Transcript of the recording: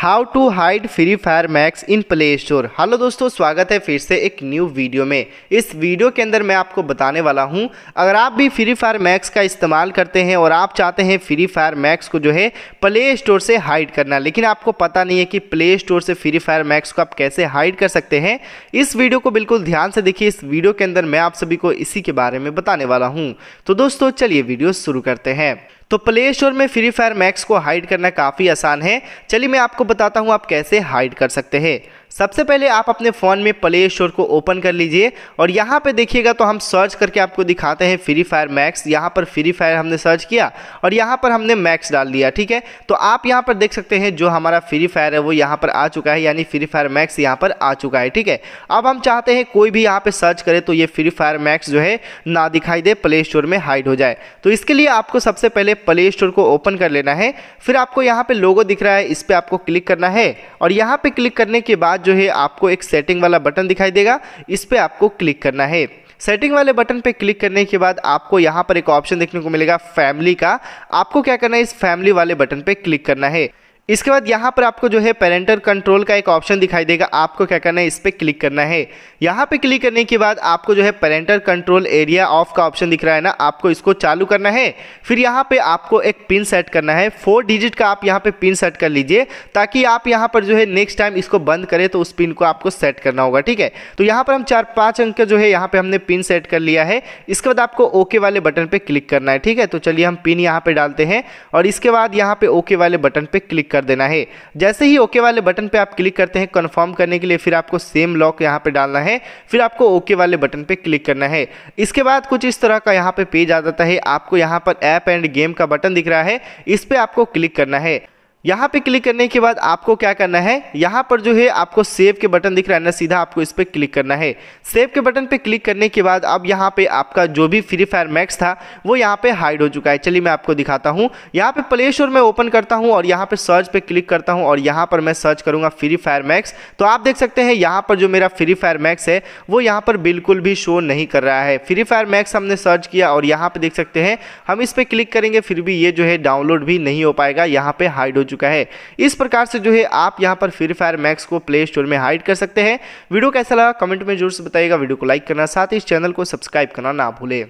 how to hide free fire max in play store hello दोस्तों स्वागत है फिर से एक न्यू वीडियो में इस वीडियो के अंदर मैं आपको बताने वाला हूं अगर आप भी फ्री फायर मैक्स का इस्तेमाल करते हैं और आप चाहते हैं फ्री फायर मैक्स को जो है प्ले स्टोर से हाइड करना लेकिन आपको पता नहीं है कि प्ले स्टोर से फ्री फायर मैक्स को आप कैसे हाइड कर सकते हैं इस वीडियो को बिल्कुल ध्यान से देखिए इस वीडियो के अंदर मैं आप सभी को इसी के बारे में बताने वाला हूँ तो दोस्तों चलिए वीडियो शुरू करते हैं तो प्ले स्टोर में फ्री फायर मैक्स को हाइड करना काफ़ी आसान है चलिए मैं आपको बताता हूँ आप कैसे हाइड कर सकते हैं सबसे पहले आप अपने फ़ोन में प्ले स्टोर को ओपन कर लीजिए और यहाँ पे देखिएगा तो हम सर्च करके आपको दिखाते हैं फ्री फायर मैक्स यहाँ पर फ्री फायर हमने सर्च किया और यहाँ पर हमने मैक्स डाल दिया ठीक है तो आप यहाँ पर देख सकते हैं जो हमारा फ्री फायर है वो यहाँ पर आ चुका है यानी फ्री फायर मैक्स यहाँ पर आ चुका है ठीक है अब हम चाहते हैं कोई भी यहाँ पर सर्च करे तो ये फ्री फायर मैक्स जो है ना दिखाई दे प्ले स्टोर में हाइड हो जाए तो इसके लिए आपको सबसे पहले प्ले स्टोर को ओपन कर लेना है फिर आपको यहाँ पर लोगो दिख रहा है इस पर आपको क्लिक करना है और यहाँ पर क्लिक करने के बाद बाद जो है आपको एक सेटिंग वाला बटन दिखाई देगा इस पर आपको क्लिक करना है सेटिंग वाले बटन पे क्लिक करने के बाद आपको यहाँ पर एक ऑप्शन देखने को मिलेगा फैमिली का आपको क्या करना है इस फैमिली वाले बटन पे क्लिक करना है इसके बाद यहाँ पर आपको जो है पेरेंटर कंट्रोल का एक ऑप्शन दिखाई देगा आपको क्या करना है इस पर क्लिक करना है यहाँ पे क्लिक करने के बाद आपको जो है पेरेंटर कंट्रोल एरिया ऑफ का ऑप्शन दिख रहा है ना आपको इसको चालू करना है फिर यहाँ पे आपको एक पिन सेट करना है फोर डिजिट का आप यहाँ पे पिन सेट कर लीजिए ताकि आप यहाँ पर जो है नेक्स्ट टाइम इसको बंद करें तो उस पिन को आपको सेट करना होगा ठीक है तो यहाँ पर हम चार पाँच अंक का जो है यहाँ पर हमने पिन सेट कर लिया है इसके बाद आपको ओके वाले बटन पर क्लिक करना है ठीक है तो चलिए हम पिन यहाँ पर डालते हैं और इसके बाद यहाँ पर ओके वाले बटन पर क्लिक कर देना है जैसे ही ओके वाले बटन पर आप क्लिक करते हैं कन्फर्म करने के लिए फिर आपको सेम लॉक यहाँ पे डालना है फिर आपको ओके वाले बटन पे क्लिक करना है इसके बाद कुछ इस तरह का यहाँ पर पेज आ जाता है आपको यहाँ पर ऐप एंड गेम का बटन दिख रहा है इस पर आपको क्लिक करना है यहाँ पे क्लिक करने के बाद आपको क्या करना है यहाँ पर जो है आपको सेव के बटन दिख रहा है ना सीधा आपको इस पर क्लिक करना है सेव के बटन पे क्लिक करने के बाद अब यहाँ पे आपका जो भी फ्री फायर मैक्स था वो यहाँ पे हाइड हो चुका है चलिए मैं आपको दिखाता हूँ यहाँ पे प्ले स्टोर में ओपन करता हूँ और यहाँ पे सर्च पे क्लिक करता हूँ और यहाँ पर मैं सर्च करूँगा फ्री फायर मैक्स तो आप देख सकते हैं यहाँ पर जो मेरा फ्री फायर मैक्स है वो यहाँ पर बिल्कुल भी शो नहीं कर रहा है फ्री फायर मैक्स हमने सर्च किया और यहाँ पर देख सकते हैं हम इस पर क्लिक करेंगे फिर भी ये जो है डाउनलोड भी नहीं हो पाएगा यहाँ पर हाइड चुका है इस प्रकार से जो है आप यहाँ पर फ्री फायर मैक्स को प्ले स्टोर में हाइड कर सकते हैं वीडियो कैसा लगा कमेंट में जरूर से बताइएगा वीडियो को लाइक करना साथ ही इस चैनल को सब्सक्राइब करना ना भूलें